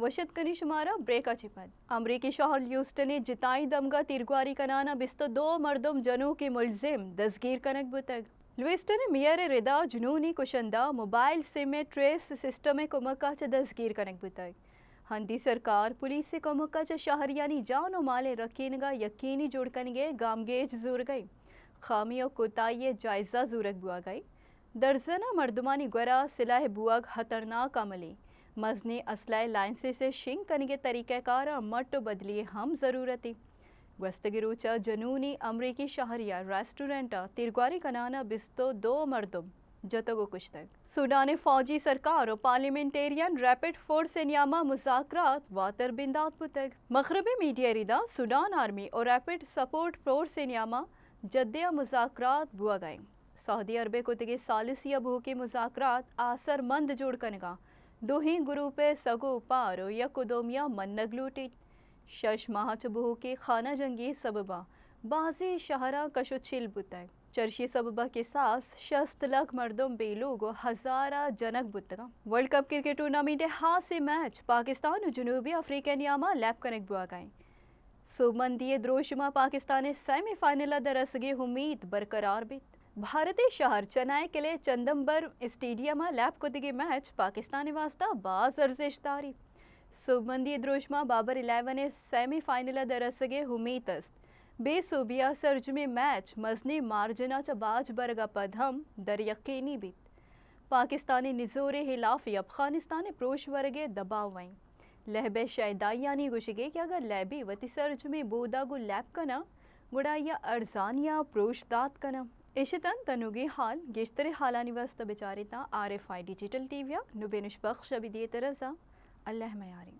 वशत कनी शुमारा ब्रेक अची पद अमरीकी शहर ह्यूस्टन ने जिताई दमगा तिरगुआरी कनाना बिस्तो दो मर्दम जनों के मुलजिम दसगीर कनक बुतक ल्यूस्टन मेयर रिदा जुनूनी कुशंदा मोबाइल सिम ट्रेस सिस्टम कुमका च दसगीर कनक बुतक हंदी सरकार पुलिस से कुमका च यानी जान और माले रकीनगा यकीनी जुड़कन गए गामगेज जूर गई खामी और कोताही जायजा जूरक बुआ गई दर्जना मर्दमानी गुरा सिलाह बुआ खतरनाक अमली मजनी असलाय से शिंग कनगे तरीक़ार मट बदली हम ज़रूरती वस्तगिरुचा जनूनी अमरीकी शहरिया रेस्टोरेंट तिरगवारी कनाना बिस्तो दो मरदम जतगो कुछ तक सूडान फौजी सरकार और पार्लियामेंटेरियन रैपिड फोर्स नियामा मुजाकर वातर बिंदात पुतक मगरबी मीडिया रिदा सूडान आर्मी और रैपिड सपोर्ट फोर्स नियामा जद्दिया मुजाकर बुआ गए सऊदी अरबे तगे सालिसिया बहू के मुजाकर आसरमंद जोड़ कनगा दुही गुरूपे सगो पारो यकुदोमिया मन्नगलूटी शश महाचबुहु के खाना जंगी सबबा बाजी शहरा कशु छिल बुतय चर्शी सबबा के सास शस्त लख मर्दों गो हजारा जनक बुतगा वर्ल्ड कप क्रिकेट टूर्नामेंट हाँ से मैच पाकिस्तान और जनूबी अफ्रीका नियामा लैप कनेक्ट बुआ गए सुमन दिए द्रोशमा पाकिस्तान सेमीफाइनल दरसगे उम्मीद बरकरार बीत शहर ಭಾರತೀಯ ಶಹರ್ ಚೆನ್ನೈ ಕೆಲೆ ಚಂದಂಬರ್ ಸ್ಟೇಡಿಯಂ मैच ಕೊದಿಗೆ वास्ता ಪಾಕಿಸ್ತಾನಿ तारी सुबंदी ಅರ್ಜೆಶ್ತಾರಿ ಸುಮಂದಿ बाबर इलेवन ಇಲೆವನೆ फाइनल दरसगे ಹುಮೀತಸ್ बेसोबिया सर्ज में मैच मजनी मार्जनाच्या बाज बरगा दर यकीनी बीत पाकिस्तानी निजोरे हिलाफ अफग़ानिस्तान प्रोश वर्गे दबाव वाई लहबे शैदायानी गुशगे कि अगर लैबी वती सर्ज में बोदा गु लैब कना गुड़ाइया अरजानिया प्रोश दात कना Eşiten danugi hal, geçtiri hala nivasta becarita RFI Digital TV'ya nubenuş bakşa bidiyete reza. Allah'ıma yarim.